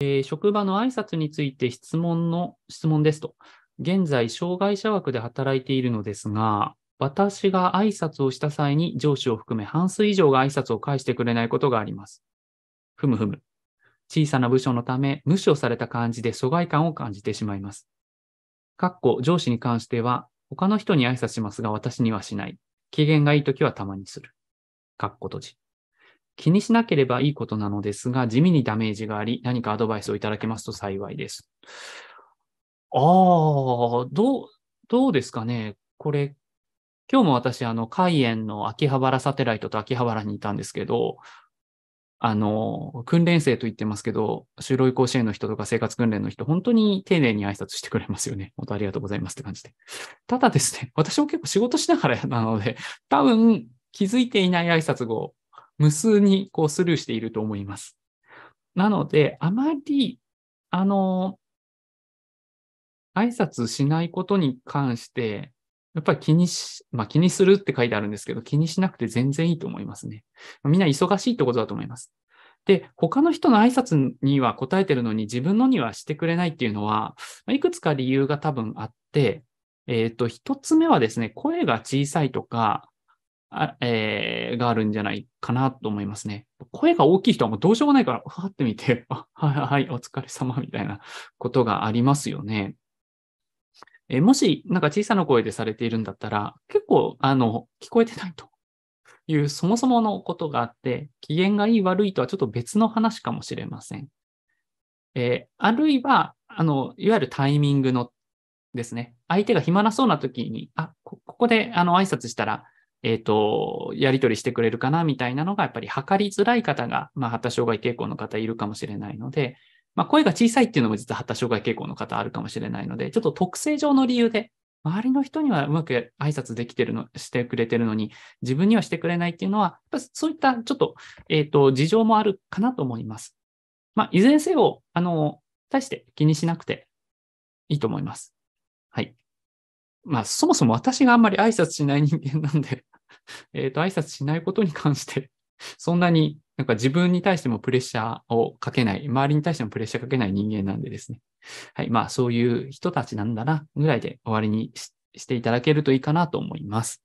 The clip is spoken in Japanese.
えー、職場の挨拶について質問の質問ですと。現在、障害者枠で働いているのですが、私が挨拶をした際に上司を含め半数以上が挨拶を返してくれないことがあります。ふむふむ。小さな部署のため、無視をされた感じで疎外感を感じてしまいます。かっこ上司に関しては、他の人に挨拶しますが私にはしない。機嫌がいいときはたまにする。かっこ閉じ。気にしなければいいことなのですが、地味にダメージがあり、何かアドバイスをいただけますと幸いです。ああ、どう、どうですかね。これ、今日も私、あの、海縁の秋葉原サテライトと秋葉原にいたんですけど、あの、訓練生と言ってますけど、就労移行支援の人とか生活訓練の人、本当に丁寧に挨拶してくれますよね。本当ありがとうございますって感じで。ただですね、私も結構仕事しながらなので、多分気づいていない挨拶を無数にこうスルーしていると思います。なので、あまり、あの、挨拶しないことに関して、やっぱり気にし、まあ気にするって書いてあるんですけど、気にしなくて全然いいと思いますね。みんな忙しいってことだと思います。で、他の人の挨拶には答えてるのに自分のにはしてくれないっていうのは、いくつか理由が多分あって、えっ、ー、と、一つ目はですね、声が小さいとか、あえー、があるんじゃないかなと思いますね。声が大きい人はもうどうしようもないから、はって見て、はい、はい、お疲れ様みたいなことがありますよね。えー、もし、なんか小さな声でされているんだったら、結構、あの、聞こえてないという、そもそものことがあって、機嫌がいい悪いとはちょっと別の話かもしれません。えー、あるいは、あの、いわゆるタイミングのですね、相手が暇なそうな時に、あ、ここで、あの、挨拶したら、えっ、ー、と、やり取りしてくれるかなみたいなのが、やっぱり測りづらい方が、まあ、発達障害傾向の方いるかもしれないので、まあ、声が小さいっていうのも実は発達障害傾向の方あるかもしれないので、ちょっと特性上の理由で、周りの人にはうまく挨拶できてるの、してくれてるのに、自分にはしてくれないっていうのは、やっぱそういったちょっと、えっ、ー、と、事情もあるかなと思います。まあ、いずれにせよ、あの、対して気にしなくていいと思います。はい。まあ、そもそも私があんまり挨拶しない人間なんでえっ、ー、と、挨拶しないことに関して、そんなになんか自分に対してもプレッシャーをかけない、周りに対してもプレッシャーかけない人間なんでですね。はい。まあ、そういう人たちなんだな、ぐらいで終わりにしていただけるといいかなと思います。